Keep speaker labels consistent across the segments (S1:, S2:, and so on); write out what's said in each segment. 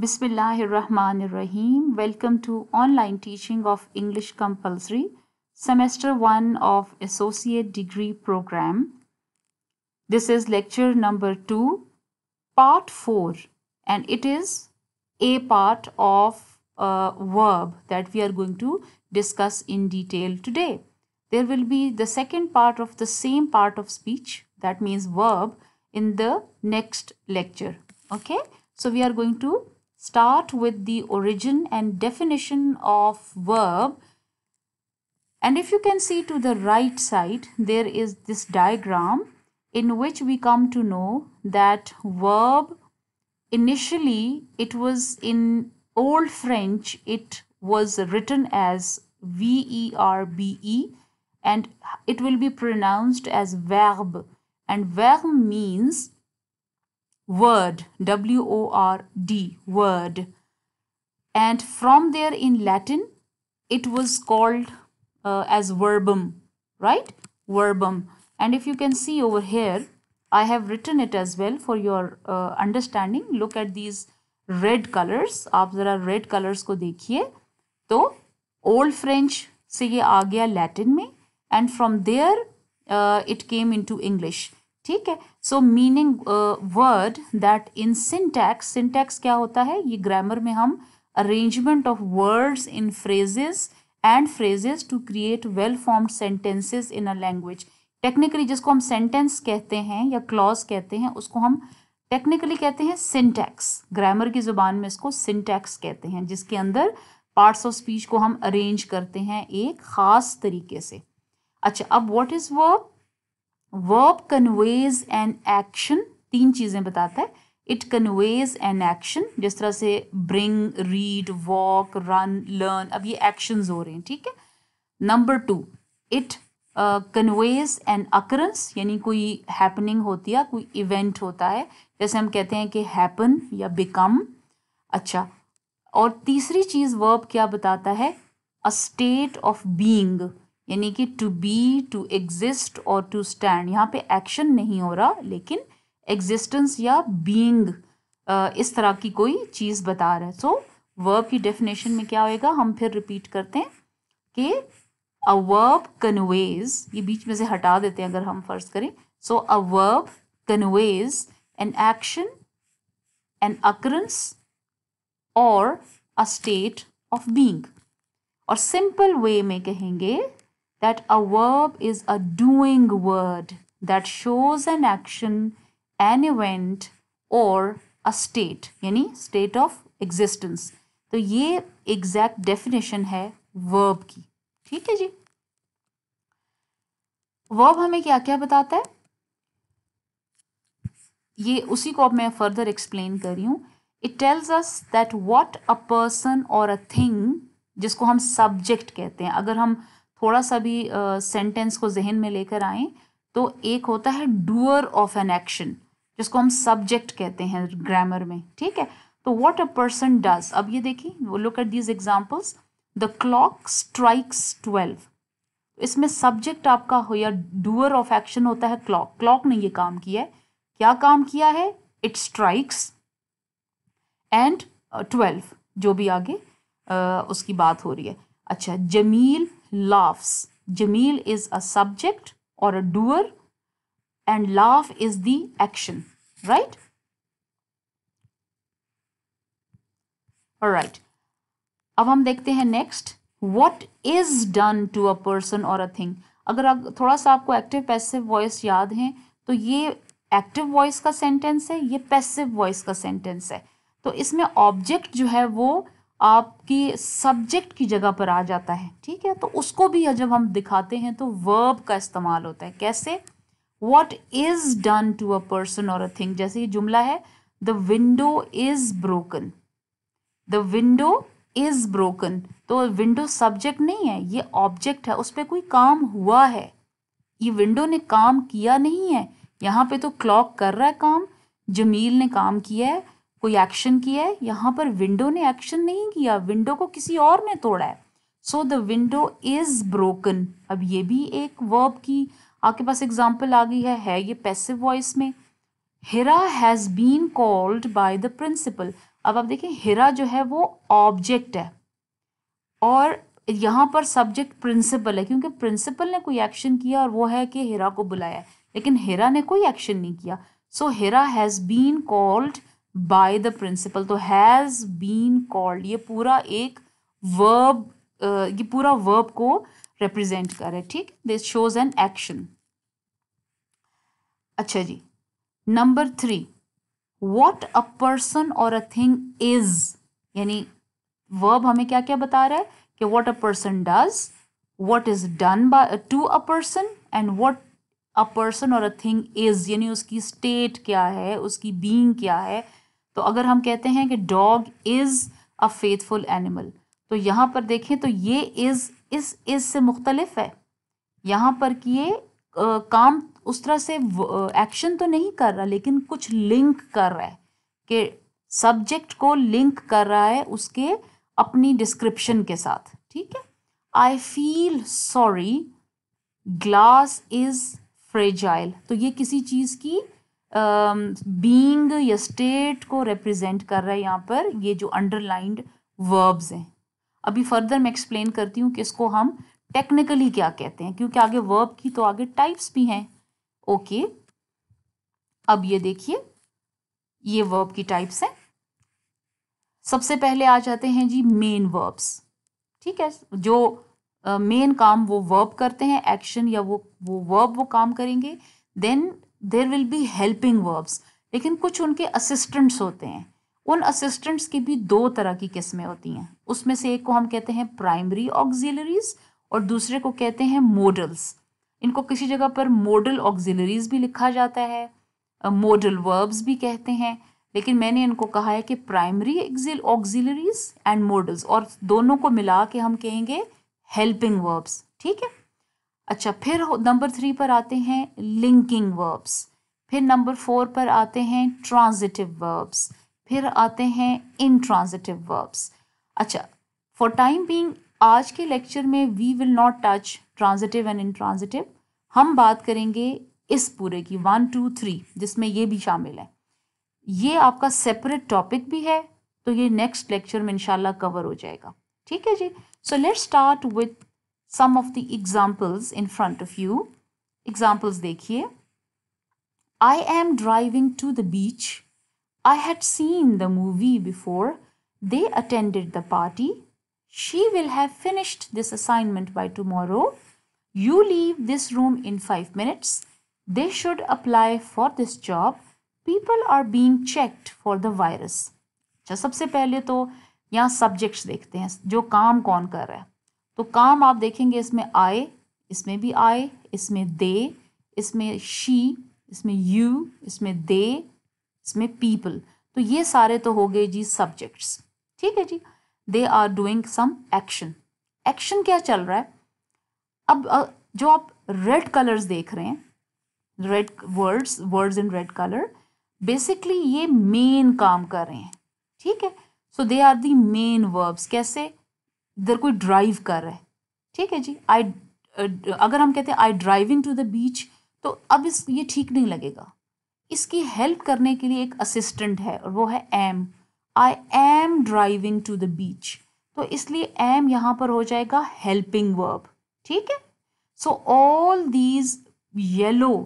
S1: Bismillahir Rahmanir Welcome to online teaching of English compulsory, semester 1 of associate degree program. This is lecture number 2, part 4 and it is a part of a verb that we are going to discuss in detail today. There will be the second part of the same part of speech that means verb in the next lecture. Okay, so we are going to start with the origin and definition of verb and if you can see to the right side there is this diagram in which we come to know that verb initially it was in old french it was written as v e r b e and it will be pronounced as verb and verb means word w o r d word and from there in latin it was called uh, as verbum right verbum and if you can see over here i have written it as well for your uh, understanding look at these red colors. आप ज़रा red colours को देखिए तो old French से ये आ गया Latin में from there there uh, it came into English. ठीक है so meaning word that in syntax syntax क्या होता है ये ग्रामर में हम arrangement of words in phrases and phrases to create well formed sentences in a language technically जिसको हम सेंटेंस कहते हैं या क्लॉज कहते हैं उसको हम टेक्निकली कहते हैं सिंटैक्स ग्रामर की जुबान में इसको सिंटैक्स कहते हैं जिसके अंदर पार्ट्स ऑफ स्पीच को हम अरेंज करते हैं एक ख़ास तरीके से अच्छा अब what is verb verb conveys an action तीन चीज़ें बताता है इट कन्वेज एन एक्शन जिस तरह से bring read walk run learn अब ये एक्शन हो रहे हैं ठीक है number two it conveys an occurrence यानी कोई हैपनिंग होती है कोई इवेंट होता है जैसे हम कहते हैं कि हैपन या बिकम अच्छा और तीसरी चीज़ वर्ब क्या बताता है अ स्टेट ऑफ बींग यानी कि टू बी टू एग्जिस्ट और टू स्टैंड यहाँ पे एक्शन नहीं हो रहा लेकिन एग्जिस्टेंस या बीइंग इस तरह की कोई चीज़ बता रहा है सो वर्ब की डेफिनेशन में क्या होएगा हम फिर रिपीट करते हैं कि अ वर्ब कन्वेज ये बीच में से हटा देते हैं अगर हम फर्ज करें so a verb conveys an action an occurrence और अ स्टेट ऑफ बींग और सिंपल वे में कहेंगे that a verb is a doing word that shows an action, an event or a state यानी state of existence. तो ये exact definition है verb की ठीक है जी verb हमें क्या क्या बताता है ये उसी को अब मैं further explain कर रही हूँ it tells us that what a person or a thing जिसको हम subject कहते हैं अगर हम थोड़ा सा भी सेंटेंस uh, को जहन में लेकर आए तो एक होता है डूअर ऑफ एन एक्शन जिसको हम सब्जेक्ट कहते हैं ग्रामर में ठीक है तो वॉट अ पर्सन डज अब ये देखिए look at these examples the clock strikes twelve इसमें सब्जेक्ट आपका हो या डूअर ऑफ एक्शन होता है क्लॉक क्लॉक ने ये काम किया है क्या काम किया है इट स्ट्राइक्स एंड ट्वेल्व जो भी आगे uh, उसकी बात हो रही है अच्छा Jameel laughs. Jamil is a subject or a doer and laugh is the action, right? All right. अब हम देखते हैं next what is done to a person और अ थिंग अगर आप थोड़ा सा आपको एक्टिव पैसिव वॉइस याद है तो ये एक्टिव वॉइस का सेंटेंस है ये पैसिव वॉइस का सेंटेंस है तो इसमें ऑब्जेक्ट जो है वो आपकी सब्जेक्ट की जगह पर आ जाता है ठीक है तो उसको भी जब हम दिखाते हैं तो वर्ब का इस्तेमाल होता है कैसे what is done to a person और अ थिंग जैसे ये जुमला है the window is broken the window is broken तो विंडो सब्जेक्ट नहीं है ये ऑब्जेक्ट है उस पर कोई काम हुआ है ये विंडो ने काम किया नहीं है यहाँ पे तो क्लॉक कर रहा है काम जमील ने काम किया है कोई एक्शन किया है यहाँ पर विंडो ने एक्शन नहीं किया विंडो को किसी और ने तोड़ा है so the window is broken अब ये भी एक वर्ब की आपके पास एग्जाम्पल आ गई है है ये पैसिव वॉइस में Hira has been called by the principal अब आप देखें हिरा जो है वो ऑब्जेक्ट है और यहाँ पर सब्जेक्ट प्रिंसिपल है क्योंकि प्रिंसिपल ने कोई एक्शन किया और वो है कि हिरा को बुलाया लेकिन हिरा ने कोई एक्शन नहीं किया so Hira has been called by the principal तो हैज़ बीन कॉल्ड ये पूरा एक वर्ब ये पूरा वर्ब को रिप्रेजेंट करे ठीक दिस शोज एन एक्शन अच्छा जी number three what a person और अ थिंग इज यानी वर्ब हमें क्या क्या बता रहा है कि what a person does what is done by to a person and what a person और अ थिंग इज यानी उसकी स्टेट क्या है उसकी बींग क्या है तो अगर हम कहते हैं कि dog is a faithful animal तो यहाँ पर देखें तो ये इज़ इस इज़ से मुख्तलिफ है यहाँ पर कि ये काम उस तरह से एक्शन तो नहीं कर रहा लेकिन कुछ लिंक कर रहा है कि सब्जेक्ट को लिंक कर रहा है उसके अपनी डिस्क्रिप्शन के साथ ठीक है I feel sorry glass is fragile तो ये किसी चीज़ की बींग um, या स्टेट को रिप्रेजेंट कर रहा है यहाँ पर ये जो अंडरलाइंड वर्ब्स हैं अभी फर्दर मैं एक्सप्लेन करती हूँ कि इसको हम टेक्निकली क्या कहते हैं क्योंकि आगे वर्ब की तो आगे टाइप्स भी हैं ओके okay. अब ये देखिए ये वर्ब की टाइप्स हैं सबसे पहले आ जाते हैं जी मेन वर्ब्स ठीक है जो मेन uh, काम वो वर्ब करते हैं एक्शन या वो वो वर्ब वो काम करेंगे then there will be helping verbs लेकिन कुछ उनके असिस्टेंट्स होते हैं उन असिस्टेंट्स की भी दो तरह की किस्में होती हैं उसमें से एक को हम कहते हैं प्राइमरी ऑक्जिलरीज और दूसरे को कहते हैं मॉडल्स इनको किसी जगह पर मॉडल ऑक्जिलरीज भी लिखा जाता है मॉडल वर्ब्स भी कहते हैं लेकिन मैंने इनको कहा है कि प्राइमरी ऑक्जिलरीज एंड मॉडल्स और दोनों को मिला के हम कहेंगे हेल्पिंग वर्ब्स ठीक है अच्छा फिर नंबर थ्री पर आते हैं लिंकिंग वर्ब्स फिर नंबर फोर पर आते हैं ट्रांजिटिव वर्ब्स फिर आते हैं इन ट्रांज़िटिव वर्ब्स अच्छा फॉर टाइम बींग आज के लेक्चर में we will not touch transitive and intransitive हम बात करेंगे इस पूरे की वन टू थ्री जिसमें ये भी शामिल है ये आपका सेपरेट टॉपिक भी है तो ये नेक्स्ट लेक्चर में इंशाल्लाह कवर हो जाएगा ठीक है जी so let's start with some of the examples in front of you. Examples dekhiye. I am driving to the beach. I had seen the movie before. They attended the party. She will have finished this assignment by tomorrow. You leave this room in five minutes. They should apply for this job. People are being checked for the virus. Chha, sabse pehle to, subjects dekhte hain. Jo kaam kaun kar hai. तो काम आप देखेंगे इसमें आए इसमें भी आए इसमें दे इसमें शी इसमें यू इसमें दे इसमें पीपल तो ये सारे तो हो गए जी सब्जेक्ट्स ठीक है जी they are doing some action action क्या चल रहा है अब जो आप रेड कलर्स देख रहे हैं red words words in red colour basically ये मेन काम कर रहे हैं ठीक है so they are the main verbs कैसे इधर कोई ड्राइव कर रहा है ठीक है जी आई अगर हम कहते हैं I driving to the beach तो अब इस ये ठीक नहीं लगेगा इसकी हेल्प करने के लिए एक असिस्टेंट है और वो है am I am driving to the beach तो इसलिए एम यहाँ पर हो जाएगा हेल्पिंग वर्ब ठीक है so all these yellow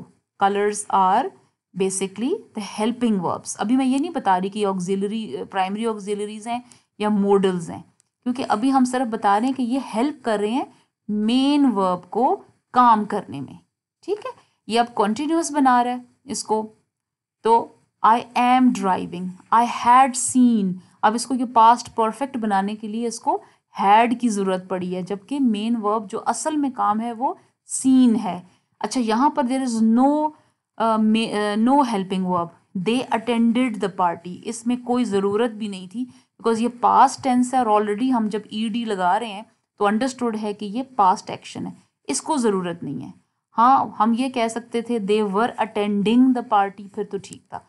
S1: colours are basically the helping verbs अभी मैं ये नहीं बता रही कि ऑक्सिलरी प्राइमरी ऑक्सिलरीज हैं या मॉडल्स हैं क्योंकि अभी हम सिर्फ बता रहे हैं कि ये हेल्प कर रहे हैं मेन वर्ब को काम करने में ठीक है ये अब कॉन्टिन्यूस बना रहा है इसको तो I am driving I had seen अब इसको ये पास्ट परफेक्ट बनाने के लिए इसको हैड की ज़रूरत पड़ी है जबकि मेन वर्ब जो असल में काम है वो सीन है अच्छा यहाँ पर there is no no helping verb they attended the party इसमें कोई ज़रूरत भी नहीं थी बिकॉज ये पास्ट टेंस है और ऑलरेडी हम जब ई e डी लगा रहे हैं तो अंडरस्टूड है कि ये पास्ट एक्शन है इसको ज़रूरत नहीं है हाँ हम ये कह सकते थे they were attending the party फिर तो ठीक था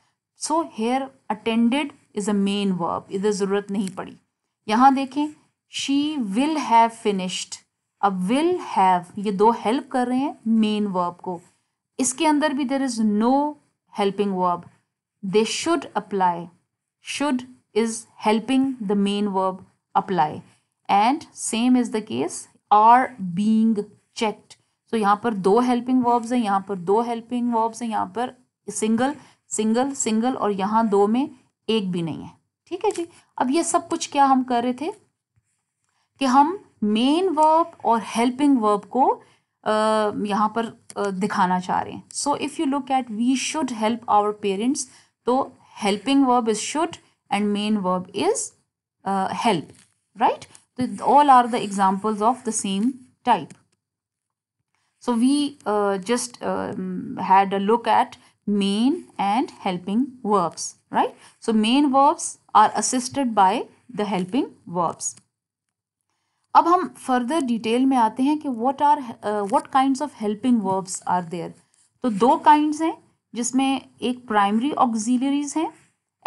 S1: so here attended is a main verb इधर ज़रूरत नहीं पड़ी यहाँ देखें शी विल हैव फिनिश्ड अब विल हैव ये दो हेल्प कर रहे हैं मेन वर्ब को इसके अंदर भी there is no helping verb They should apply. Should is helping the main verb apply. And same is the case are being checked. So so, यहाँ पर दो हेल्पिंग वर्ब्स हैं यहाँ पर दो हेल्पिंग वर्ब्स हैं यहाँ पर सिंगल सिंगल सिंगल और यहाँ दो में एक भी नहीं है ठीक है जी अब ये सब कुछ क्या हम कर रहे थे कि हम मेन वर्ब और हेल्पिंग वर्ब को यहाँ पर दिखाना चाह रहे हैं so if you look at we should help our parents So helping verb is should and main verb is uh, help, right? These all are the examples of the same type. So we uh, just um, had a look at main and helping verbs, right? So main verbs are assisted by the helping verbs. अब हम further detail में आते हैं कि what are what kinds of helping verbs are there तो दो जिसमें एक प्राइमरी ऑक्जीलरीज हैं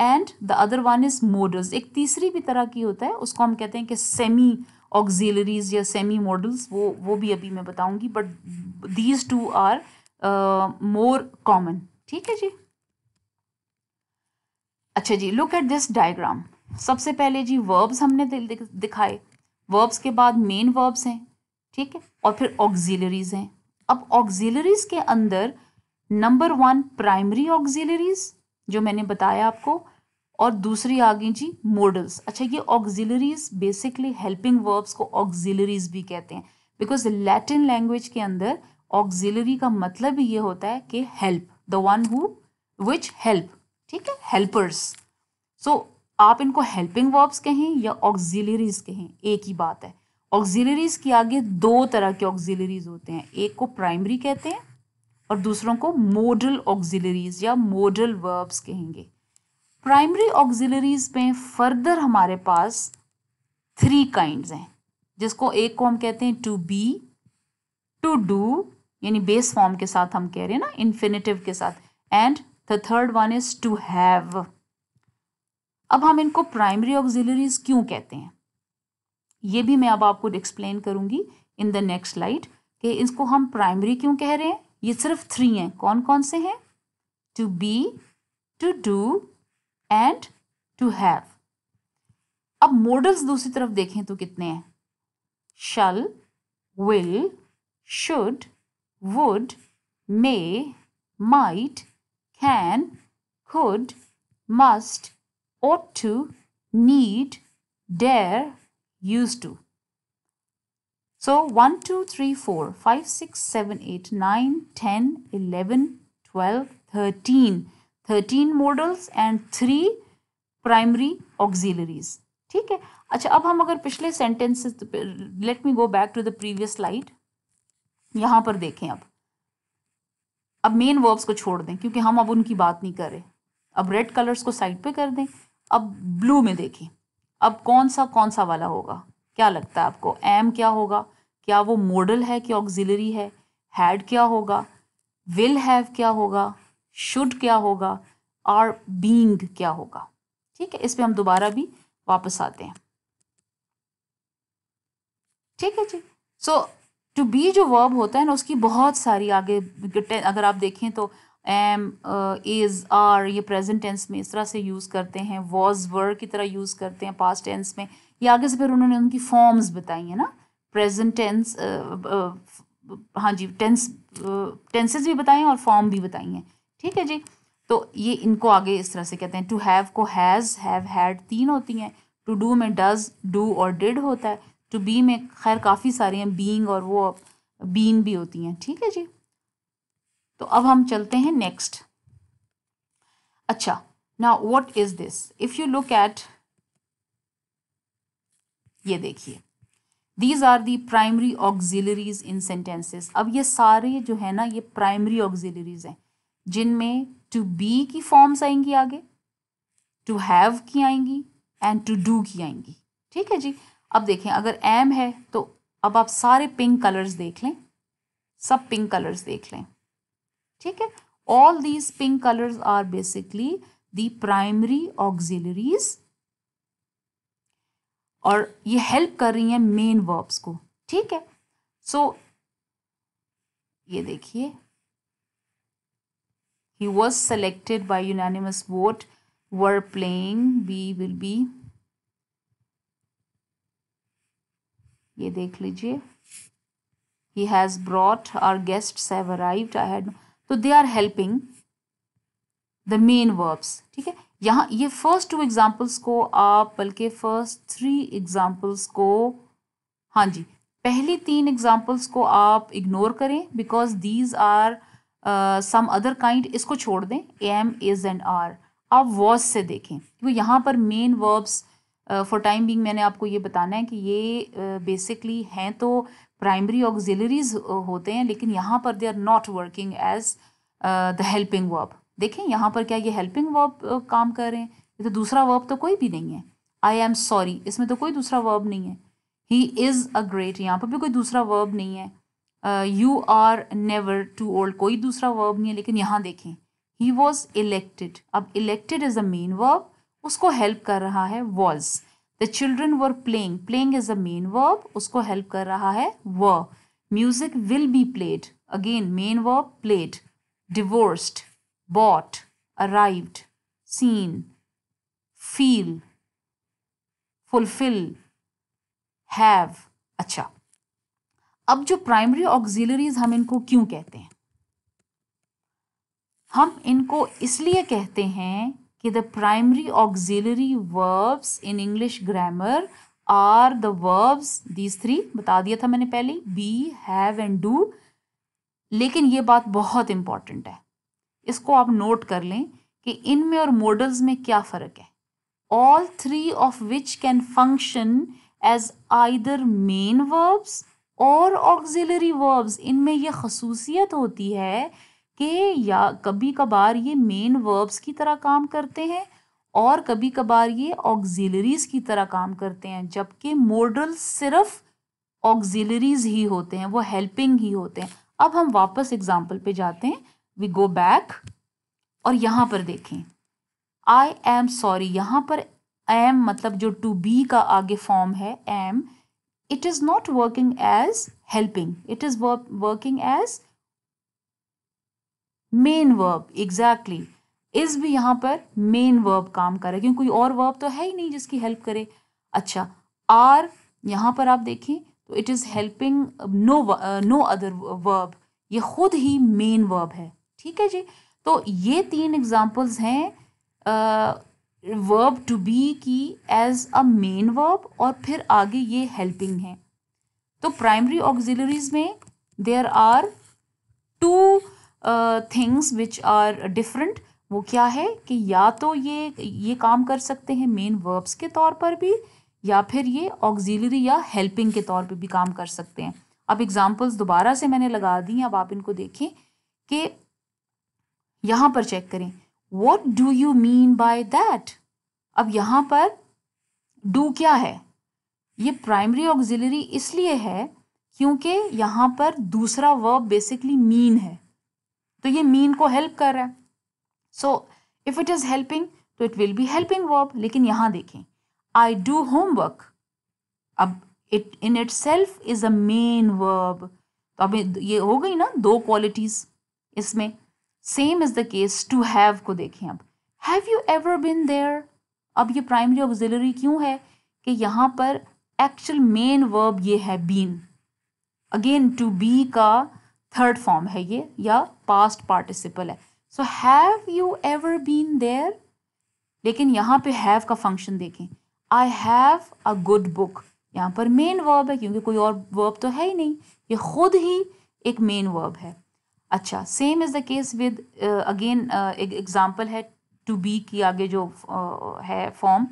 S1: and the other one is modals एक तीसरी भी तरह की होता है उसको हम कहते हैं कि सेमी ऑक्जीलरीज या सेमी मॉडल्स वो वो भी अभी मैं बताऊंगी but these two are more common ठीक है जी अच्छा जी लुक एट दिस डायग्राम सबसे पहले जी वर्ब्स हमने दिखाए वर्ब्स के बाद मेन वर्ब्स हैं ठीक है और फिर ऑक्जीलरीज हैं अब ऑक्जीलरीज के अंदर नंबर वन प्राइमरी ऑक्जिलरीज जो मैंने बताया आपको और दूसरी आ गई जी मोडल्स अच्छा ये ऑक्जिलरीज बेसिकली हेल्पिंग वर्ब्स को ऑक्जिलरीज भी कहते हैं बिकॉज लैटिन लैंग्वेज के अंदर ऑक्जिलरी का मतलब ये होता है कि help the one who which help ठीक है हेल्पर्स सो आप इनको हेल्पिंग वर्ब्स कहें या ऑक्जिलरीज कहें एक ही बात है ऑक्जिलरीज के आगे दो तरह के ऑक्जिलरीज होते हैं एक को प्राइमरी कहते हैं और दूसरों को मोडल ऑक्सिलरीज या मोडल वर्ब्स कहेंगे प्राइमरी ऑक्सिलरीज में फर्दर हमारे पास थ्री काइंड्स हैं जिसको एक को हम कहते हैं टू बी टू डू यानी बेस फॉर्म के साथ हम कह रहे हैं ना इन्फिनेटिव के साथ and the third one is to have अब हम इनको प्राइमरी ऑक्सिलरीज क्यों कहते हैं ये भी मैं अब आपको एक्सप्लेन करूंगी इन द नेक्स्ट स्लाइड कि इसको हम प्राइमरी क्यों कह रहे हैं ये सिर्फ थ्री हैं कौन कौन से हैं to be to do and to have अब मॉडल्स दूसरी तरफ देखें तो कितने हैं shall will should would may might can could must ought to need dare used to So 1, 2, 3, 4, 5, 6, 7, 8, 9, 10, 11, 12, 13. 13 modals and three primary auxiliaries. ठीक है अच्छा अब हम अगर पिछले sentence let me go back to the previous slide यहाँ पर देखें अब अब मेन वर्ब्स को छोड़ दें क्योंकि हम अब उनकी बात नहीं कर रहे अब रेड कलर्स को साइड पे कर दें अब ब्लू में देखें अब कौन सा कौन सा वाला होगा क्या लगता है आपको एम क्या होगा क्या वो मॉडल है कि ऑक्सिलरी है हैड क्या होगा विल हैव क्या होगा शुड क्या होगा और बींग क्या होगा ठीक है इस पर हम दोबारा भी वापस आते हैं ठीक है जी सो टू बी जो वर्ब होता है ना उसकी बहुत सारी आगे अगर आप देखें तो एम इज़ आर ये प्रेजेंट टेंस में इस तरह से यूज़ करते हैं वॉज वर्ड की तरह यूज़ करते हैं पास्ट टेंस में या आगे से फिर उन्होंने उनकी फॉर्म्स बताई है ना प्रेजेंट टेंस हाँ जी टेंस टेंसेस भी बताए और फॉर्म भी बताई हैं ठीक है जी तो ये इनको आगे इस तरह से कहते हैं टू हैव को हैज़ हैव हैड तीन होती हैं टू डू में डज डू और डिड होता है टू बी में खैर काफ़ी सारी हैं बींग और वो बीन भी होती हैं ठीक है जी तो अब हम चलते हैं नेक्स्ट अच्छा ना what is this if you look at ये देखिए these are the primary auxiliaries in sentences अब ये सारे जो है ना ये प्राइमरी ऑक्जिलरीज हैं जिनमें टू बी की फॉर्म्स आएंगी आगे टू हैव की आएंगी एंड टू डू की आएंगी ठीक है जी अब देखें अगर एम है तो अब आप सारे पिंक कलर्स देख लें सब पिंक कलर्स देख लें ठीक है all these pink colours are basically the primary auxiliaries और ये हेल्प कर रही हैं मेन वर्ब्स को ठीक है सो so, ये देखिए he was selected by unanimous vote were playing be will be ये देख लीजिए he has brought our guest have I had तो they are helping the main verbs ठीक है यहाँ ये फर्स्ट टू एग्जाम्पल्स को आप बल्कि फर्स्ट थ्री एग्जाम्पल्स को हाँ जी पहली तीन एग्जाम्पल्स को आप इग्नोर करें because these are some other kind इसको छोड़ दें एम इज़ एंड आर आप वॉज से देखें क्योंकि यहाँ पर main verbs for time being मैंने आपको ये बताना है कि ये बेसिकली uh, हैं तो प्राइमरी ऑक्जिलरीज uh, होते हैं लेकिन यहाँ पर they are not working as the helping verb देखें यहाँ पर क्या ये हेल्पिंग वर्ब काम कर रहे हैं ये तो दूसरा वर्ब तो कोई भी नहीं है आई एम सॉरी इसमें तो कोई दूसरा वर्ब नहीं है ही इज़ अ ग्रेट यहाँ पर भी कोई दूसरा वर्ब नहीं है you are never too old कोई दूसरा वर्ब नहीं है लेकिन यहाँ देखें ही वॉज इलेक्टेड अब elected is a main verb उसको हेल्प कर रहा है was the children were playing playing is a main verb उसको हेल्प कर रहा है the music will be played again main verb played divorced bought, arrived, seen, feel, fulfill, have. अच्छा अब जो प्राइमरी ऑक्सिलरीज हम इनको क्यों कहते हैं हम इनको इसलिए कहते हैं कि the primary auxiliary verbs in English grammar are the verbs these three बता दिया था मैंने पहले बी हैव एंड डू लेकिन ये बात बहुत इंपॉर्टेंट है इसको आप नोट कर लें कि इनमें और मॉडल्स में क्या फ़र्क है all three of which can function as either main verbs और ऑक्जिलरी वर्ब्स इनमें यह खसूसियत होती है कि या कभी कभार ये मेन वर्ब्स की तरह काम करते हैं और कभी कभार ये ऑक्जिलरीज की तरह काम करते हैं जबकि मॉडल सिर्फ ऑक्जिलरीज ही होते हैं वो हेल्पिंग ही होते हैं अब हम वापस एग्ज़ाम्पल पे जाते हैं वी गो बैक और यहां पर देखें आई एम सॉरी यहां पर एम मतलब जो टू बी का आगे फॉर्म है am it is not working as helping it is working as main verb exactly is भी यहां पर मेन वर्ब काम करे क्योंकि कोई और वर्ब तो है ही नहीं जिसकी हेल्प करे अच्छा आर यहां पर आप देखें तो it is helping no no other verb ये खुद ही मेन वर्ब है ठीक है जी तो ये तीन एग्जाम्पल्स हैं वर्ब टू बी की एज अ मेन वर्ब और फिर आगे ये हेल्पिंग है तो प्राइमरी ऑक्सिलरीज में there are two things which are different वो क्या है कि या तो ये ये काम कर सकते हैं मेन वर्ब्स के तौर पर भी या फिर ये ऑक्सिलरी या हेल्पिंग के तौर पे भी काम कर सकते हैं अब एग्जांपल्स दोबारा से मैंने लगा दी अब आप इनको देखें कि यहाँ पर चेक करें what do you mean by that अब यहाँ पर डू क्या है ये प्राइमरी ऑक्जिलरी इसलिए है क्योंकि यहाँ पर दूसरा वर्ब बेसिकली मीन है तो ये मीन को हेल्प कर रहा है so if it is helping तो it will be helping verb लेकिन यहाँ देखें आई डू होमवर्क अब it in itself is a main verb तो अब ये हो गई ना दो क्वालिटीज़ इसमें same is the case to have को देखें अब have you ever been there अब ये प्राइमरी ऑब्जिलरी क्यों है कि यहाँ पर एक्चुअल मेन वर्ब ये है बीन अगेन टू बी का थर्ड फॉर्म है ये या पास्ट पार्टिसिपल है so have you ever been there लेकिन यहाँ पे हैव का फंक्शन देखें I have a good book यहाँ पर मेन वर्ब है क्योंकि कोई और वर्ब तो है ही नहीं ये खुद ही एक मेन वर्ब है अच्छा same is the case with again एक एग्जाम्पल है टू बी की आगे जो uh, है form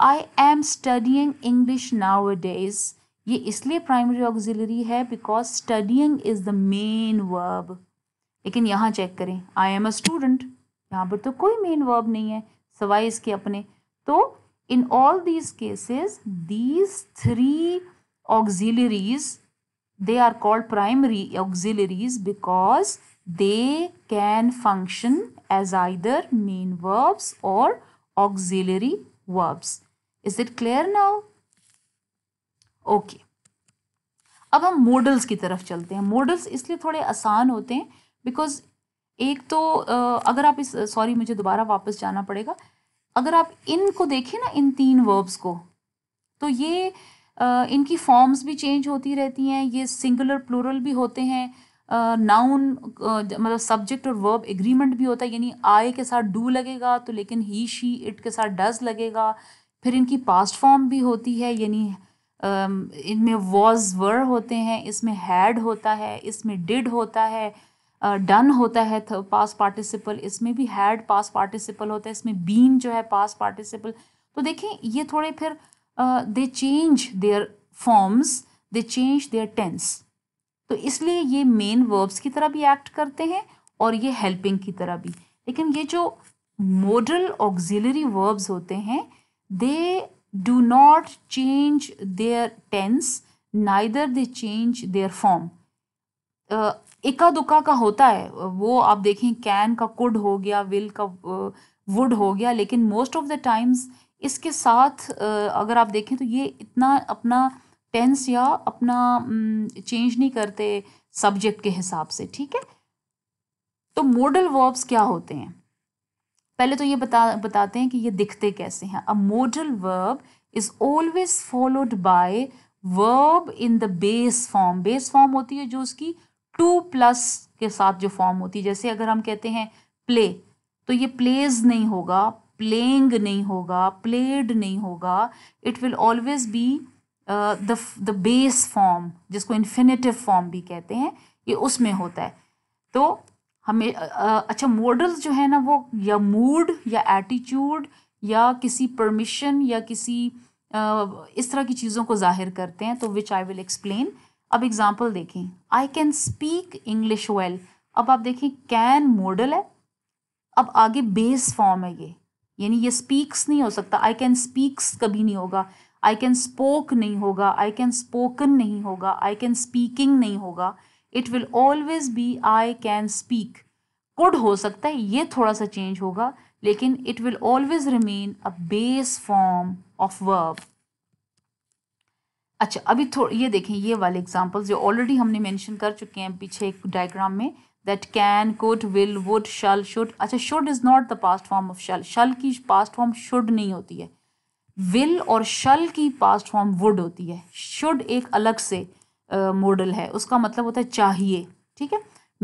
S1: I am studying English nowadays ये इसलिए प्राइमरी ऑक्सिलरी है because studying is the main verb लेकिन यहाँ चेक करें आई एम अ स्टूडेंट यहाँ पर तो कोई मेन वर्ब नहीं है सवाई इसके अपने तो in all these cases these three auxiliaries they are called primary auxiliaries because they can function as either main verbs or auxiliary verbs. Is it clear now? Okay. अब हम मॉडल्स की तरफ चलते हैं मॉडल्स इसलिए थोड़े आसान होते हैं बिकॉज एक तो अगर आप इस सॉरी मुझे दोबारा वापस जाना पड़ेगा अगर आप इनको देखें ना इन तीन वर्ब्स को तो ये इनकी फॉर्म्स भी चेंज होती रहती हैं ये सिंगुलर प्लूरल भी होते हैं नाउन मतलब सब्जेक्ट और वर्ब एग्रीमेंट भी होता है यानी आई के साथ डू लगेगा तो लेकिन ही शी इट के साथ डज लगेगा फिर इनकी पास्ट फॉर्म भी होती है यानी इनमें वॉज वर होते हैं इसमें हैड होता है इसमें डिड होता है डन होता है पास पार्टिसिपल इसमें भी हैड पास पार्टिसिपल होता है इसमें बीन जो है पास पार्टिसिपल तो देखें ये थोड़े फिर they change their forms they change their tense तो इसलिए ये मेन वर्ब्स की तरह भी एक्ट करते हैं और ये हेल्पिंग की तरह भी लेकिन ये जो मॉडल ऑक्सिलरी वर्ब्स होते हैं they do not change their tense neither they change their form इक्का दुक्का का होता है वो आप देखें कैन का कुड हो गया विल का वुड हो गया लेकिन मोस्ट ऑफ द टाइम्स इसके साथ अगर आप देखें तो ये इतना अपना टेंस या अपना चेंज नहीं करते सब्जेक्ट के हिसाब से ठीक है तो मोडल वर्ब्स क्या होते हैं पहले तो ये बता बताते हैं कि ये दिखते कैसे हैं a modal verb is always followed by verb in the base form base form होती है जो उसकी टू प्लस के साथ जो फॉर्म होती है जैसे अगर हम कहते हैं प्ले तो ये प्लेज नहीं होगा प्लेइंग नहीं होगा प्लेड नहीं होगा it will always be the the base form जिसको इन्फिनेटिव फॉर्म भी कहते हैं ये उसमें होता है तो हमें uh, अच्छा मॉडल्स जो है ना वो या मूड या एटीट्यूड या किसी परमिशन या किसी uh, इस तरह की चीज़ों को जाहिर करते हैं तो विच आई विल एक्सप्लेन अब एग्जाम्पल देखें I can speak English well अब आप देखें कैन मॉडल है अब आगे बेस फॉर्म है ये यानी ये स्पीक्स नहीं हो सकता आई कैन स्पीक्स कभी नहीं होगा आई कैन स्पोक नहीं होगा आई कैन स्पोकन नहीं होगा आई कैन स्पीकिंग नहीं होगा it will always be I can speak could हो सकता है ये थोड़ा सा चेंज होगा लेकिन it will always remain a base form of verb अच्छा अभी थोड़ा ये देखें ये वाले एग्जाम्पल्स जो ऑलरेडी हमने मैंशन कर चुके हैं पीछे एक डायग्राम में that can could will would shall should अच्छा should is not the past form of shall shall की पास्ट फॉर्म शुड नहीं होती है विल और शल की पास्ट फॉर्म वुड होती है शुड एक अलग से मॉडल uh, है उसका मतलब होता है चाहिए ठीक है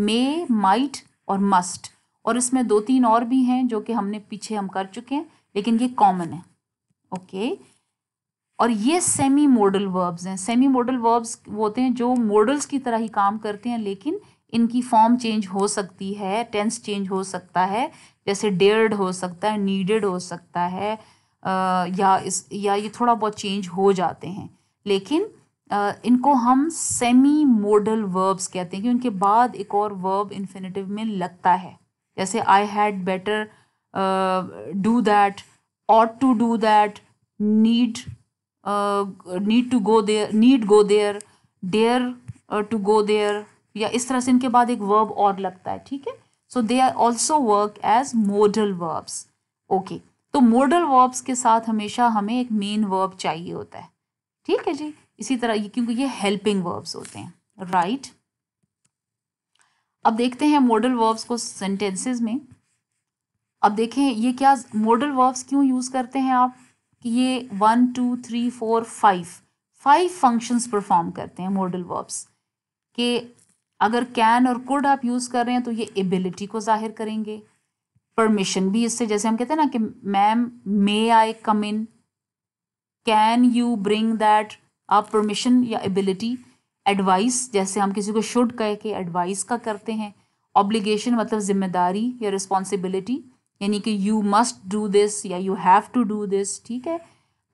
S1: मे माइट और मस्ट और इसमें दो तीन और भी हैं जो कि हमने पीछे हम कर चुके हैं लेकिन ये कॉमन है ओके okay? और ये सेमी मॉडल वर्ब्स हैं सेमी मॉडल वर्ब्स वो होते हैं जो मॉडल्स की तरह ही काम करते हैं लेकिन इनकी फॉर्म चेंज हो सकती है टेंस चेंज हो सकता है जैसे डेयर्ड हो सकता है नीडेड हो सकता है या इस या ये थोड़ा बहुत चेंज हो जाते हैं लेकिन इनको हम सेमी मोडल वर्ब्स कहते हैं कि उनके बाद एक और वर्ब इन्फिनेटिव में लगता है जैसे I had better do that ought to do that need need to go there need go there dare to go there या इस तरह से इनके बाद एक वर्ब और लगता है ठीक है so they are also work as modal verbs okay तो मोडल वर्ब्स के साथ हमेशा हमें एक मेन वर्ब चाहिए होता है ठीक है जी इसी तरह क्योंकि ये हेल्पिंग वर्ब्स होते हैं राइट अब देखते हैं मॉडल वर्ब्स को सेंटेंसेस में अब देखें ये क्या मॉडल वर्ब्स क्यों यूज़ करते हैं आप कि ये one two three four five five functions perform करते हैं मॉडल वर्ब्स के अगर कैन और कुड आप यूज़ कर रहे हैं तो ये एबिलिटी को जाहिर करेंगे परमिशन भी इससे जैसे हम कहते हैं ना कि ma'am may I come in can you bring that आप परमिशन या एबिलिटी एडवाइस जैसे हम किसी को शुड कह के एडवाइस का करते हैं ऑब्लिगेशन मतलब जिम्मेदारी या रिस्पॉन्सिबिलिटी यानी कि यू मस्ट डू दिस या you have to do this ठीक है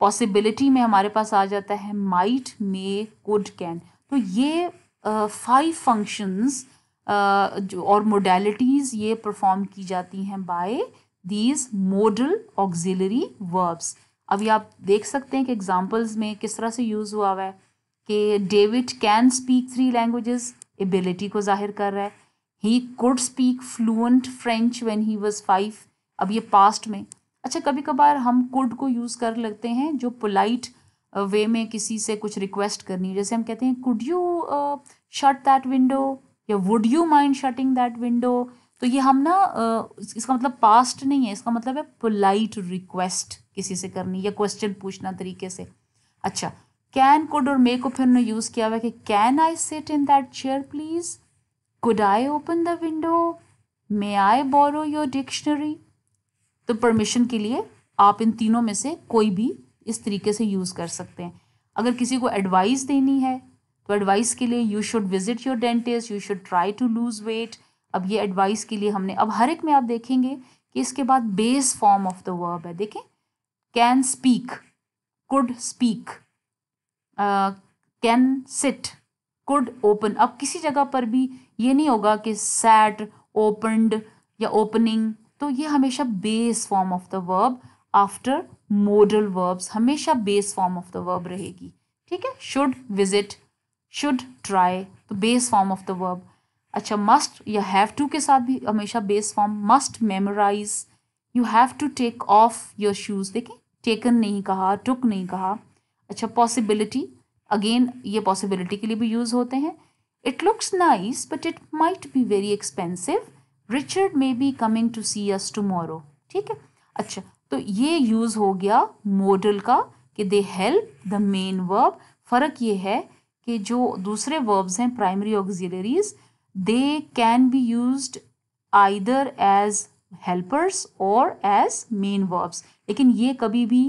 S1: पॉसिबिलिटी में हमारे पास आ जाता है माइट मे कुड कैन तो ये फाइव फंक्शंस और मोडलिटीज़ ये परफॉर्म की जाती हैं by these modal auxiliary verbs अभी आप देख सकते हैं कि एग्जाम्पल्स में किस तरह से यूज़ हुआ हुआ है कि David can speak three languages ability को जाहिर कर रहा है he could speak fluent French when he was five अब ये पास्ट में अच्छा कभी कभार हम कुड को यूज़ कर लेते हैं जो पोलाइट वे में किसी से कुछ रिक्वेस्ट करनी जैसे हम कहते हैं could you shut that window या would you mind shutting that window तो ये हम ना uh, इसका मतलब पास्ट नहीं है इसका मतलब है पोलाइट रिक्वेस्ट किसी से करनी या क्वेश्चन पूछना तरीके से अच्छा कैन कुड और मे को फिर उन्होंने यूज़ किया हुआ कि can I sit in that chair please could I open the window may I borrow your dictionary तो परमिशन के लिए आप इन तीनों में से कोई भी इस तरीके से यूज़ कर सकते हैं अगर किसी को एडवाइस देनी है तो एडवाइस के लिए you should visit your dentist you should try to lose weight अब ये एडवाइस के लिए हमने अब हर एक में आप देखेंगे कि इसके बाद base form of the verb है देखें can speak could speak can sit could open अब किसी जगह पर भी ये नहीं होगा कि सैट ओपनड या ओपनिंग तो ये हमेशा base form of the verb after modal verbs हमेशा base form of the verb रहेगी ठीक है शुड विजिट शुड ट्राई तो base form of the verb अच्छा मस्ट या हैव टू के साथ भी हमेशा base form must memorise you have to take off your shoes देखें टेकन नहीं कहा टुक नहीं कहा अच्छा पॉसिबिलिटी अगेन ये पॉसिबिलिटी के लिए भी यूज़ होते हैं it looks nice but it might be very expensive Richard may be coming to see us tomorrow ठीक है अच्छा तो ये यूज़ हो गया मोडल का कि they help the main verb फ़र्क ये है कि जो दूसरे वर्ब्स हैं primary auxiliaries they can be used either as helpers और एज मेन वर्ब्स लेकिन ये कभी भी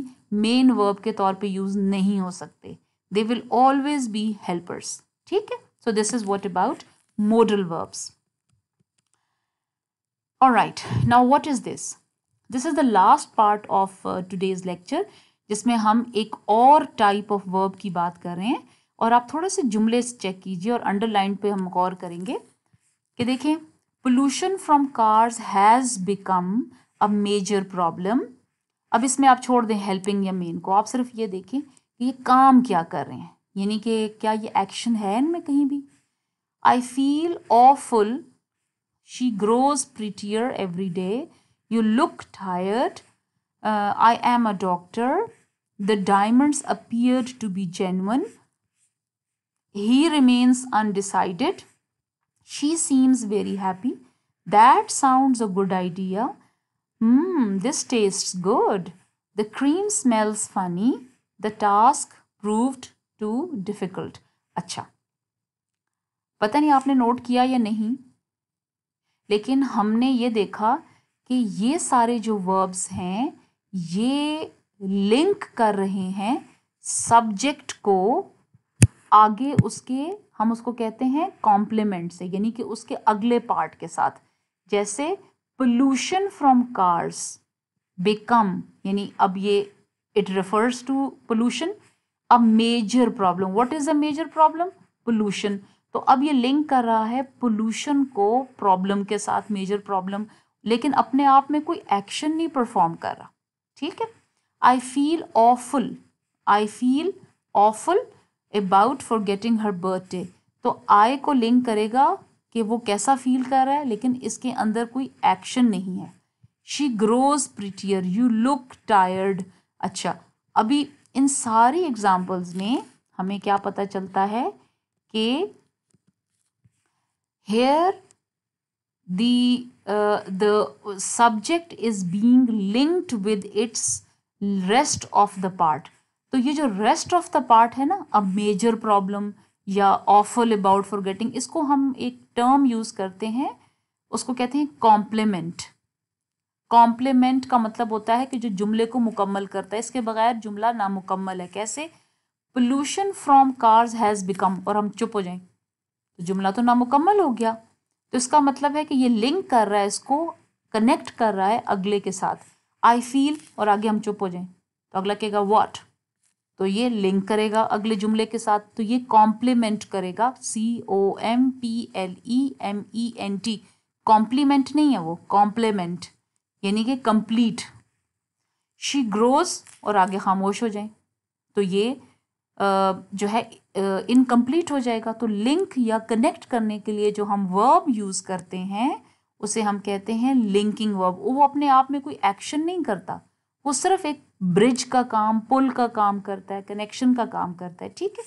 S1: मेन वर्ब के तौर पे यूज़ नहीं हो सकते they will always be helpers ठीक है so this is what about modal verbs और right now what is this this is the last part of today's lecture जिसमें हम एक और टाइप ऑफ वर्ब की बात कर रहे हैं और आप थोड़े से जुमले चेक कीजिए और अंडरलाइन पे हम गौर करेंगे कि देखें pollution from cars has become a major problem अब इसमें आप छोड़ दें हेल्पिंग या मेन को आप सिर्फ ये देखें कि ये काम क्या कर रहे हैं यानी कि क्या ये एक्शन है इनमें कहीं भी I feel awful she grows prettier every day You look tired. Uh, I am a doctor. The diamonds appeared to be genuine. He remains undecided. She seems very happy. That sounds a good idea. Hmm, this tastes good. The cream smells funny. The task proved too difficult. Acha. पता नहीं आपने note किया या नहीं लेकिन हमने ये देखा कि ये सारे जो वर्ब्स हैं ये लिंक कर रहे हैं सब्जेक्ट को आगे उसके हम उसको कहते हैं कॉम्प्लीमेंट से यानी कि उसके अगले पार्ट के साथ जैसे पोल्यूशन फ्रॉम कार्स बिकम यानी अब ये it refers to pollution a major problem what is a major problem pollution तो अब ये लिंक कर रहा है पोल्यूशन को प्रॉब्लम के साथ मेजर प्रॉब्लम लेकिन अपने आप में कोई एक्शन नहीं परफॉर्म कर रहा ठीक है I feel awful I feel awful about forgetting her birthday तो आई को लिंक करेगा कि वो कैसा फील कर रहा है लेकिन इसके अंदर कोई एक्शन नहीं है she grows prettier you look tired अच्छा अभी इन सारी एग्जाम्पल्स में हमें क्या पता चलता है कि hair the uh, the subject is being linked with its rest of the part तो ये जो rest of the part है ना a major problem या awful about forgetting इसको हम एक term use करते हैं उसको कहते हैं complement कॉम्प्लीमेंट का मतलब होता है कि जो जुमले को मुकम्मल करता है इसके बगैर जुमला नामुकम्मल है कैसे pollution from cars has become और हम चुप हो जाएं तो जुमला तो नामुकम्मल हो गया तो इसका मतलब है कि ये लिंक कर रहा है इसको कनेक्ट कर रहा है अगले के साथ आई फील और आगे हम चुप हो जाएं तो अगला कहेगा वॉट तो ये लिंक करेगा अगले जुमले के साथ तो ये कॉम्प्लीमेंट करेगा C O M P L E M E N T complement नहीं है वो कॉम्प्लीमेंट यानी कि कंप्लीट शी ग्रोज और आगे खामोश हो जाए तो ये जो है इनकम्प्लीट uh, हो जाएगा तो लिंक या कनेक्ट करने के लिए जो हम वर्ब यूज़ करते हैं उसे हम कहते हैं लिंकिंग वर्ब वो अपने आप में कोई एक्शन नहीं करता वो सिर्फ एक ब्रिज का काम पुल का काम करता है कनेक्शन का काम करता है ठीक है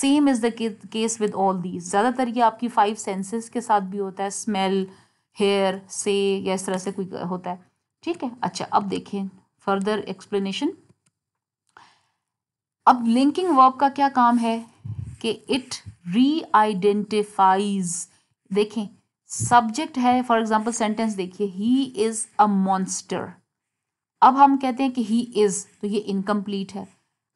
S1: same is the case with all these ज़्यादातर ये आपकी फाइव सेंसेस के साथ भी होता है स्मेल हेयर से या इस तरह से कोई होता है ठीक है अच्छा अब देखें फर्दर एक्सप्लेनेशन अब लिंकिंग वर्ब का क्या काम है कि इट री आइडेंटिफाइज देखें सब्जेक्ट है फॉर एग्जाम्पल सेंटेंस देखिए ही इज़ अ मॉन्स्टर अब हम कहते हैं कि ही इज़ तो ये इनकम्प्लीट है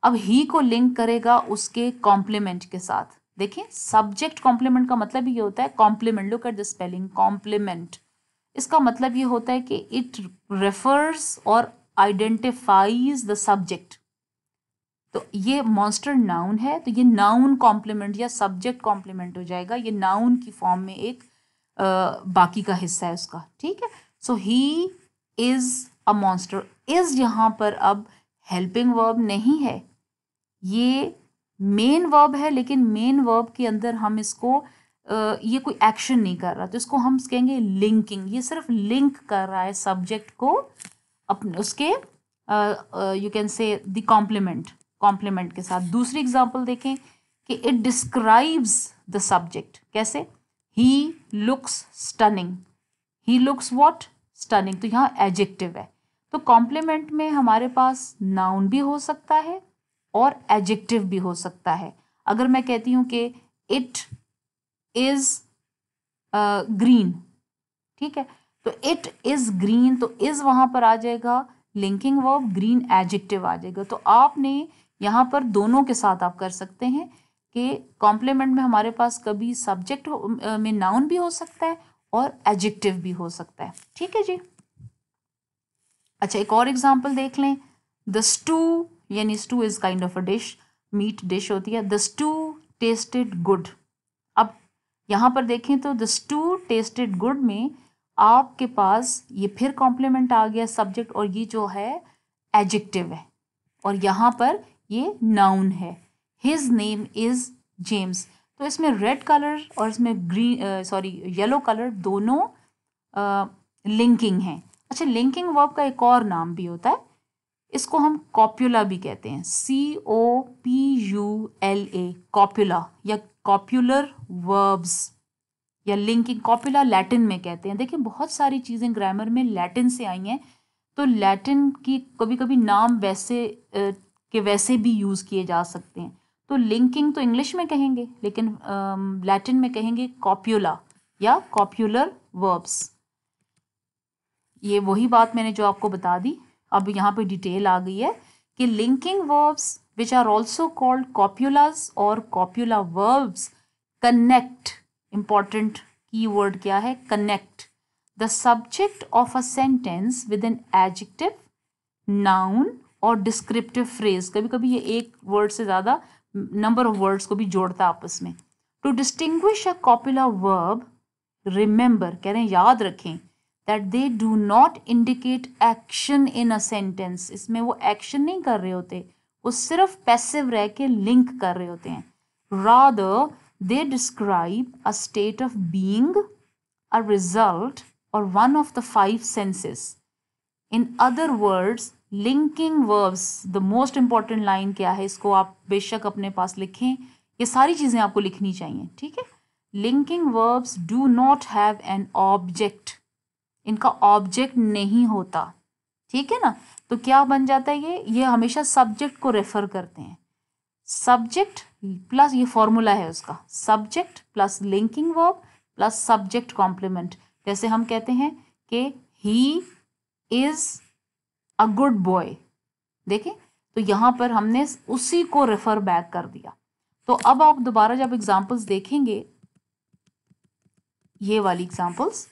S1: अब ही को लिंक करेगा उसके कॉम्प्लीमेंट के साथ देखें सब्जेक्ट कॉम्प्लीमेंट का मतलब ये होता है complement look at the spelling complement इसका मतलब ये होता है कि इट रेफर्स और आइडेंटिफाइज द सब्जेक्ट तो ये मॉन्स्टर नाउन है तो ये नाउन कॉम्प्लीमेंट या सब्जेक्ट कॉम्प्लीमेंट हो जाएगा ये नाउन की फॉर्म में एक आ, बाकी का हिस्सा है उसका ठीक है so he is a monster is यहाँ पर अब हेल्पिंग वर्ब नहीं है ये मेन वर्ब है लेकिन मेन वर्ब के अंदर हम इसको आ, ये कोई एक्शन नहीं कर रहा तो इसको हम कहेंगे लिंकिंग ये सिर्फ लिंक कर रहा है सब्जेक्ट को अपने उसके you can say the complement complement के साथ दूसरी एग्जाम्पल देखें कि इट डिस्क्राइब्स द सब्जेक्ट कैसे he looks stunning he looks what stunning तो यहाँ एजेक्टिव है तो कॉम्प्लीमेंट में हमारे पास नाउन भी हो सकता है और एजेक्टिव भी हो सकता है अगर मैं कहती हूँ कि इट इज ग्रीन ठीक है तो इट इज ग्रीन तो इज वहां पर आ जाएगा लिंकिंग वर्ब ग्रीन एजेक्टिव आ जाएगा तो आपने यहाँ पर दोनों के साथ आप कर सकते हैं कि कॉम्प्लीमेंट में हमारे पास कभी सब्जेक्ट में नाउन भी हो सकता है और एडजेक्टिव भी हो सकता है ठीक है जी अच्छा एक और एग्जाम्पल देख लें द स्टू यानी stew is kind of a dish meat dish होती है द स्टू टेस्टेड गुड अब यहाँ पर देखें तो द स्टू टेस्टेड गुड में आपके पास ये फिर कॉम्प्लीमेंट आ गया सब्जेक्ट और ये जो है एडजेक्टिव है और यहाँ पर ये नाउन है हिज नेम इज़ जेम्स तो इसमें रेड कलर और इसमें ग्रीन सॉरी येलो कलर दोनों लिंकिंग uh, हैं अच्छा लिंकिंग वर्ब का एक और नाम भी होता है इसको हम कॉप्यूला भी कहते हैं C O P U L A copula या कॉप्यूलर वर्ब्स या लिंकिंग कॉप्यूला लैटिन में कहते हैं देखिए बहुत सारी चीज़ें ग्रामर में लैटिन से आई हैं तो लैटिन की कभी कभी नाम वैसे के वैसे भी यूज किए जा सकते हैं तो लिंकिंग तो इंग्लिश में कहेंगे लेकिन लैटिन में कहेंगे कॉप्यूला या कॉप्यूलर वर्ब्स ये वही बात मैंने जो आपको बता दी अब यहाँ पे डिटेल आ गई है कि linking verbs which are also called copulas और copula verbs connect important key word क्या है connect the subject of a sentence with an adjective noun और डिस्क्रिप्टिव फ्रेज कभी कभी ये एक वर्ड से ज़्यादा नंबर ऑफ वर्ड्स को भी जोड़ता आपस में to distinguish a copular verb remember कह रहे हैं याद रखें that they do not indicate action in a sentence इसमें वो एक्शन नहीं कर रहे होते वो सिर्फ पैसिव रह के लिंक कर रहे होते हैं rather they describe a state of being a result और one of the five senses in other words linking verbs the most important line क्या है इसको आप बेशक अपने पास लिखें ये सारी चीज़ें आपको लिखनी चाहिए ठीक है linking verbs do not have an object इनका ऑब्जेक्ट नहीं होता ठीक है ना तो क्या बन जाता है ये ये हमेशा सब्जेक्ट को रेफर करते हैं सब्जेक्ट प्लस ये फॉर्मूला है उसका subject plus linking verb plus subject complement जैसे हम कहते हैं कि he is a good boy देखें तो यहां पर हमने उसी को रेफर बैक कर दिया तो अब आप दोबारा जब एग्जाम्पल्स देखेंगे ये वाली एग्जाम्पल्स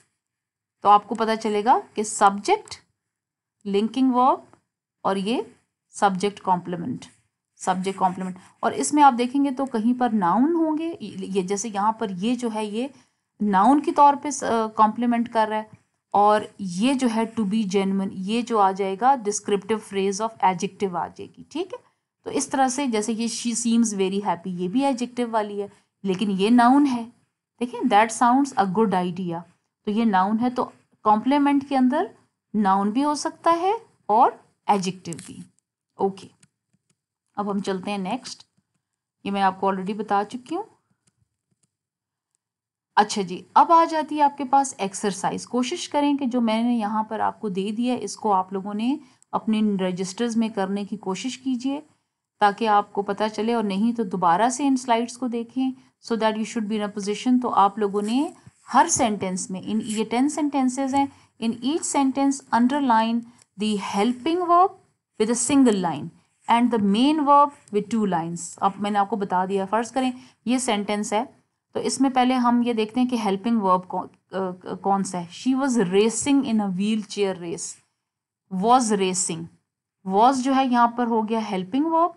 S1: तो आपको पता चलेगा कि सब्जेक्ट लिंकिंग वर्ब और ये सब्जेक्ट कॉम्प्लीमेंट सब्जेक्ट कॉम्प्लीमेंट और इसमें आप देखेंगे तो कहीं पर नाउन होंगे ये जैसे यहां पर ये जो है ये नाउन के तौर पे कॉम्प्लीमेंट uh, कर रहा है और ये जो है टू बी जेनवन ये जो आ जाएगा डिस्क्रिप्टिव फ्रेज ऑफ एडजेक्टिव आ जाएगी ठीक है तो इस तरह से जैसे कि शी सीम्स वेरी हैप्पी ये भी एडजेक्टिव वाली है लेकिन ये नाउन है देखिए that sounds a good idea तो ये नाउन है तो कॉम्प्लीमेंट के अंदर नाउन भी हो सकता है और एडजेक्टिव भी ओके okay. अब हम चलते हैं नेक्स्ट ये मैं आपको ऑलरेडी बता चुकी हूँ अच्छा जी अब आ जाती है आपके पास एक्सरसाइज कोशिश करें कि जो मैंने यहाँ पर आपको दे दिया इसको आप लोगों ने अपने रजिस्टर्स में करने की कोशिश कीजिए ताकि आपको पता चले और नहीं तो दोबारा से इन स्लाइड्स को देखें so that you should be in a position तो आप लोगों ने हर सेंटेंस में इन ये टेन सेंटेंसेज हैं in each sentence underline the helping verb with a single line and the main verb with two lines अब मैंने आपको बता दिया फ़र्ज़ करें ये सेंटेंस है तो इसमें पहले हम ये देखते हैं कि हेल्पिंग वर्ब कौन सा है she was racing in a wheelchair race was racing was जो है यहाँ पर हो गया हेल्पिंग वर्ब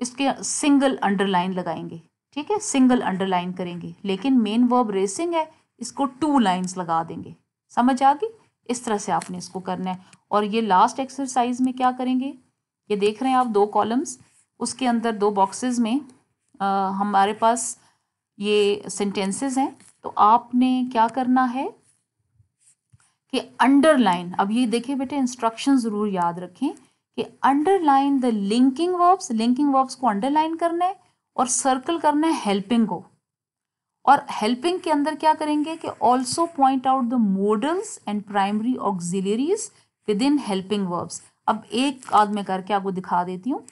S1: इसके सिंगल अंडरलाइन लगाएंगे ठीक है सिंगल अंडरलाइन करेंगे लेकिन मेन वर्ब रेसिंग है इसको टू लाइंस लगा देंगे समझ आ गई इस तरह से आपने इसको करना है और ये लास्ट एक्सरसाइज में क्या करेंगे ये देख रहे हैं आप दो कॉलम्स उसके अंदर दो बॉक्सेस में आ, हमारे पास ये सेंटेंसेस हैं तो आपने क्या करना है कि अंडरलाइन अब ये देखिए बेटे इंस्ट्रक्शन ज़रूर याद रखें कि underline the linking verbs linking verbs को अंडरलाइन करना है और सर्कल करना है हेल्पिंग को और हेल्पिंग के अंदर क्या करेंगे कि also point out the modals and primary auxiliaries within helping verbs अब एक आदमी करके आपको दिखा देती हूँ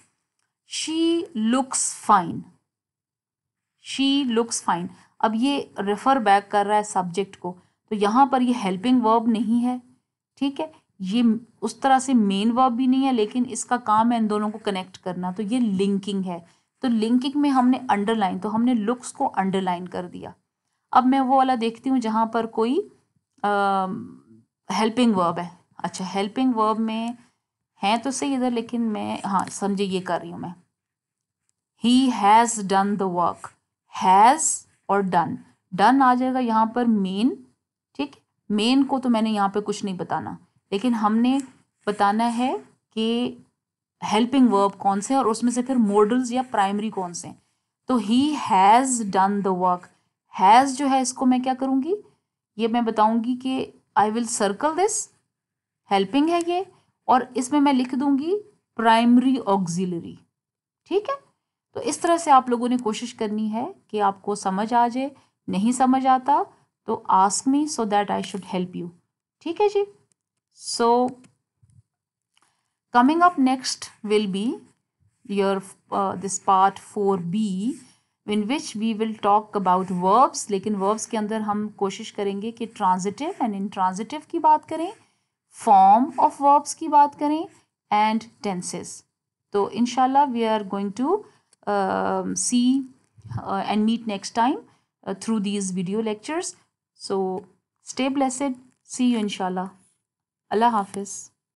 S1: she looks fine she looks fine अब ये रेफर बैक कर रहा है सब्जेक्ट को तो यहाँ पर ये हेल्पिंग वर्ब नहीं है ठीक है ये उस तरह से मेन वर्ब भी नहीं है लेकिन इसका काम है इन दोनों को कनेक्ट करना तो ये लिंकिंग है तो लिंकिंग में हमने अंडरलाइन तो हमने लुक्स को अंडरलाइन कर दिया अब मैं वो वाला देखती हूँ जहाँ पर कोई हेल्पिंग वर्ब है अच्छा हेल्पिंग वर्ब में है तो सही इधर लेकिन मैं हाँ समझे ये कर रही हूँ मैं he has done the work has और डन डन आ जाएगा यहाँ पर मेन ठीक मेन को तो मैंने यहाँ पे कुछ नहीं बताना लेकिन हमने बताना है कि हेल्पिंग वर्ब कौन से और उसमें से फिर मॉडल्स या प्राइमरी कौन से हैं तो he has done the work has जो है इसको मैं क्या करूँगी ये मैं बताऊँगी कि I will circle this helping है ये और इसमें मैं लिख दूँगी प्राइमरी ऑक्सिलरी ठीक है तो इस तरह से आप लोगों ने कोशिश करनी है कि आपको समझ आ जाए नहीं समझ आता तो ask me so that I should help you ठीक है जी so coming up next will be your this part four B in which we will talk about verbs लेकिन वर्ब्स के अंदर हम कोशिश करेंगे कि ट्रांजिटिव एंड इन ट्रांजिटिव की बात करें फॉर्म ऑफ वर्ब्स की बात करें एंड टेंसेस तो इनशाला we are going to um, see uh, and meet next time uh, through these video lectures. So stay blessed. See you inshallah. Allah Hafiz.